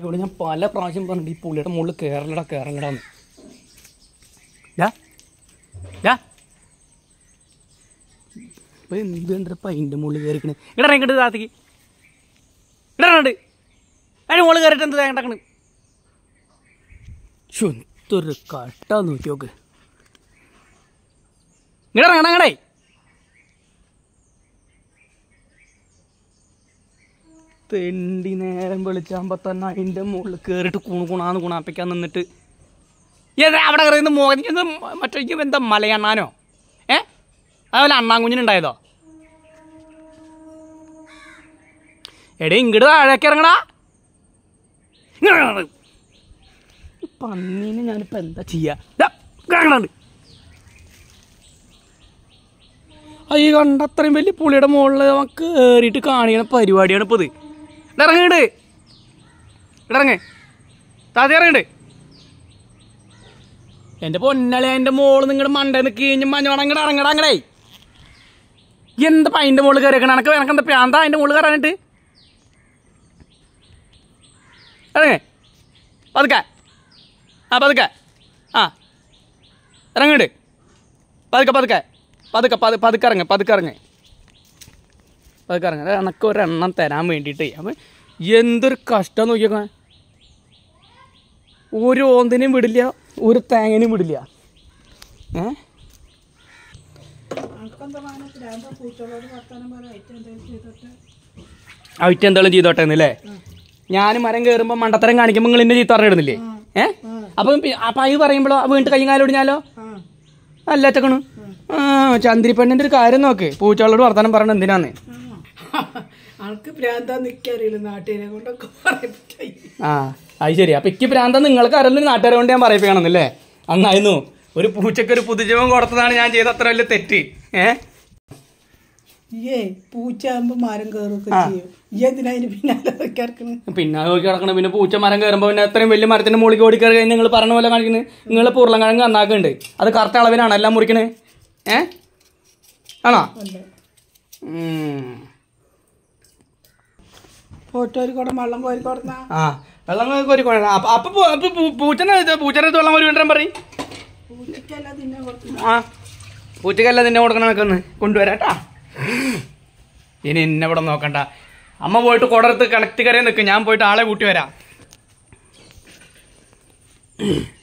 ഇവിടെ ഞാൻ പല പ്രാവശ്യം പറഞ്ഞിട്ട് ഈ പുള്ളിയുടെ മുകളിൽ കേരളട കേരളടാന്ന് ഇപ്പം എന്ത് കണ്ടിട്ടപ്പം അതിൻ്റെ മുകളിൽ കയറിക്കണേ ഇടണേ ഇങ്ങോട്ട് താത്തേക്ക് ഇടണുണ്ട് അതിന് മുകളിൽ കയറിട്ട് എന്ത് തേങ്ങടക്കണ് ശോ എന്തൊരു കട്ട നോക്കി നോക്ക് ഇങ്ങടെ ഇറങ്ങണേ തെണ്ടി നേരം വെളിച്ചാകുമ്പോൾ തന്നെ അതിൻ്റെ മുകളിൽ കയറിയിട്ട് കുണു കുണാന്ന് കുണാപ്പിക്കാൻ നിന്നിട്ട് ഏതാ അവിടെ കയറിയത് മോദിക്കുന്നത് മറ്റൊരിക്കും എന്താ മലയണ്ണാനോ ഏ അതുപോലെ അണ്ണാങ്കുഞ്ഞിനുണ്ടായതോ എടേ ഇങ്ങോട്ട് താഴേക്ക് ഇറങ്ങടാ പന്നീനെ ഞാനിപ്പോൾ എന്താ ചെയ്യാണ്ട് ഈ കണ്ട അത്രയും വലിയ പുളിയുടെ മുകളിൽ കയറിയിട്ട് കാണിക്കണ പരിപാടിയാണ് ഇപ്പോൾ ഇത് ഇറങ്ങണ്ട് ഇറങ്ങ് താത്തി ഇറങ്ങണ്ട് എൻ്റെ പൊന്നളെ എൻ്റെ മോള് നിങ്ങൾ മണ്ട നിൽക്കി കഴിഞ്ഞ് മഞ്ഞോണം അങ്ങോട്ട് ഇറങ്ങടാ അങ്ങടേ എന്താ അതിൻ്റെ മോള് കയറിയേക്കണം എനക്ക് എനക്ക് എന്താ പ്രാന്താ അതിൻ്റെ മോള് കയറാനിട്ട് ഇറങ്ങേ പതുക്കെ ആ പതുക്കെ ആ ഇറങ്ങണ്ട് പതുക്കെ പതുക്കെ പതുക്കെ പതുക്കെ ഇറങ്ങ് പതുക്കെ ഇറങ്ങേ അത് കറങ്ങാൻ അതൊക്കെ ഒരെണ്ണം തരാൻ വേണ്ടിയിട്ട് അപ്പം എന്തൊരു കഷ്ടം നോക്കിയൊക്കെ ഒരു ഓന്തിനെയും വിടില്ല ഒരു തേങ്ങനെയും വിടില്ല ഏ ഐറ്റം എന്തെങ്കിലും ചെയ്തോട്ടെ എന്നല്ലേ ഞാൻ മരം കയറുമ്പോൾ മണ്ടത്തരം കാണിക്കുമ്പോൾ നിങ്ങൾ എന്നെ ചീത്ത ഏ അപ്പം അപ്പം അത് പറയുമ്പോഴോ വീണ്ടും കയ്യും കാലോടിഞ്ഞാലോ അല്ല ചക്കണു ആ ചന്ദ്രിപ്പെണ്ണിൻ്റെ ഒരു കാര്യം നോക്ക് പൂച്ചകളോട് വർത്തമാനം പറയണത് എന്തിനാന്ന് ആൾക്ക് ഭ്രാന്താന്ന് എനിക്കറിയില്ല നാട്ടുകാരെ കൊണ്ടൊക്കെ ആ അത് ശരി അപ്പൊ ഇക്ക് പ്രാന്തം നിങ്ങൾക്ക് അറിയുന്ന നാട്ടുകാരെ കൊണ്ട് ഞാൻ പറയപ്പെടണമെന്നല്ലേ അന്നായിരുന്നു ഒരു പൂച്ചയ്ക്ക് ഒരു പുതുജീവൻ കൊടുത്തതാണ് ഞാൻ ചെയ്ത അത്ര വലിയ തെറ്റ് ഏ പിന്നെ നോക്കി കിടക്കണം പിന്നെ പൂച്ച മരം കയറുമ്പോ പിന്നെ അത്രയും വലിയ മരത്തിന്റെ മുകളിൽ ഓടി കയറി കഴിഞ്ഞാൽ നിങ്ങൾ പറഞ്ഞ പോലെ കാണിക്കുന്നത് നിങ്ങൾ പൂർണ്ണക്കിഴങ്ങ് നന്നാക്കുന്നുണ്ട് അത് കറക്റ്റ് അളവിനാണ് എല്ലാം മുറിക്കണേ ഏ ആണോ വെള്ളം കോരി കൊടുക്കണം പറയും പൂച്ചക്കല്ല നിന്നെ കൊടുക്കണം വെക്കുന്നു കൊണ്ടുവരാട്ടാ ഇനി എന്നെ ഇവിടെ നോക്കണ്ട അമ്മ പോയിട്ട് കൊടർത്ത് കണക്ട് കരയിൽ നിൽക്കും ഞാൻ പോയിട്ട് ആളെ കൂട്ടി വരാം